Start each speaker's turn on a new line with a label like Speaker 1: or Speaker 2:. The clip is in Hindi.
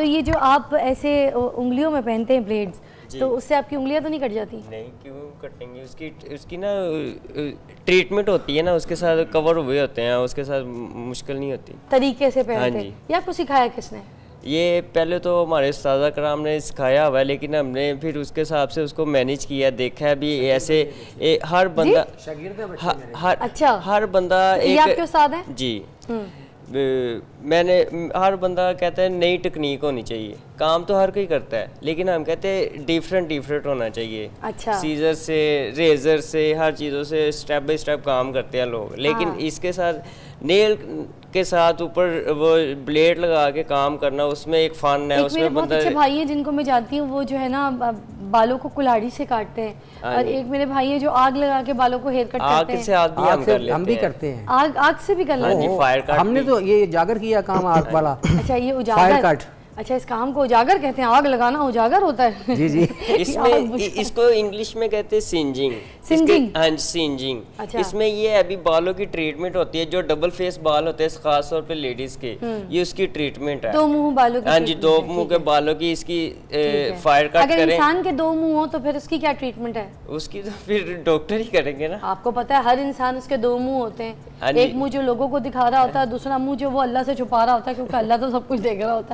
Speaker 1: तो ये जो आप ऐसे उंगलियों में पहनते हैं ब्लेड्स तो उससे आपकी उंगलियां तो नहीं कट जाती नहीं
Speaker 2: क्यों कटेंगी उसकी उसकी ना ट्रीटमेंट होती है ना उसके साथ कवर हुए होते हैं उसके साथ मुश्किल नहीं होती
Speaker 1: तरीके से पहनते हाँ जी ये आपको सिखाया किसने
Speaker 2: ये पहले तो हमारे साजा कराम ने सिखाया हुआ है लेकिन हमने फिर उसके हिसाब से उसको मैनेज किया देखा है भी ऐसे ए, हर बंदा हर, हर अच्छा हर बंदा तो एक आपके साथ है? जी हम्म। मैंने हर बंदा कहता है नई टेक्निक होनी चाहिए काम तो हर कोई करता है लेकिन हम कहते हैं डिफरेंट डिफरेंट होना चाहिए अच्छा सीजर से रेजर से हर चीज़ों से स्टेप बाय स्टेप काम करते हैं लोग लेकिन हाँ। इसके साथ नेल के साथ ऊपर वो ब्लेड लगा के काम करना उसमें एक फन है उसमें बहुत अच्छे भाई
Speaker 1: हैं जिनको मैं जानती हूँ वो जो है ना बालों को कुल्हाड़ी से काटते हैं हाँ और एक मेरे भाई हैं जो आग लगा के बालों को हेयर कट आग करते से आग भी आग हम, कर हम भी करते हैं आग आग से भी कर हाँ लेते हैं हमने तो ये जागर किया काम आग वाला अच्छा ये उजागर फायर अच्छा इस काम को उजागर कहते हैं आग लगाना उजागर होता है जी जी इसमें
Speaker 2: इसको इंग्लिश में कहते हैं सिंजिंग सिंजिंग हाँ सिंजिंग अच्छा। इसमें ये अभी बालों की ट्रीटमेंट होती है जो डबल फेस बाल होते हैं खास तौर पे लेडीज के हम्म। ये उसकी ट्रीटमेंट है दो मुंह बालों की हाँ जी दो मुंह के बालों की इसकी फायर कट अगर इंसान
Speaker 1: के दो मुंह हो तो फिर उसकी क्या ट्रीटमेंट है
Speaker 2: उसकी तो फिर डॉक्टर ही करेंगे ना
Speaker 1: आपको पता है हर इंसान उसके दो मुंह होते हैं हाँ एक मुंह जो लोगो को दिखा रहा होता है दूसरा मुंह जो वो अल्लाह से छुपा रहा होता है क्योंकि अल्लाह तो सब कुछ देख रहा होता है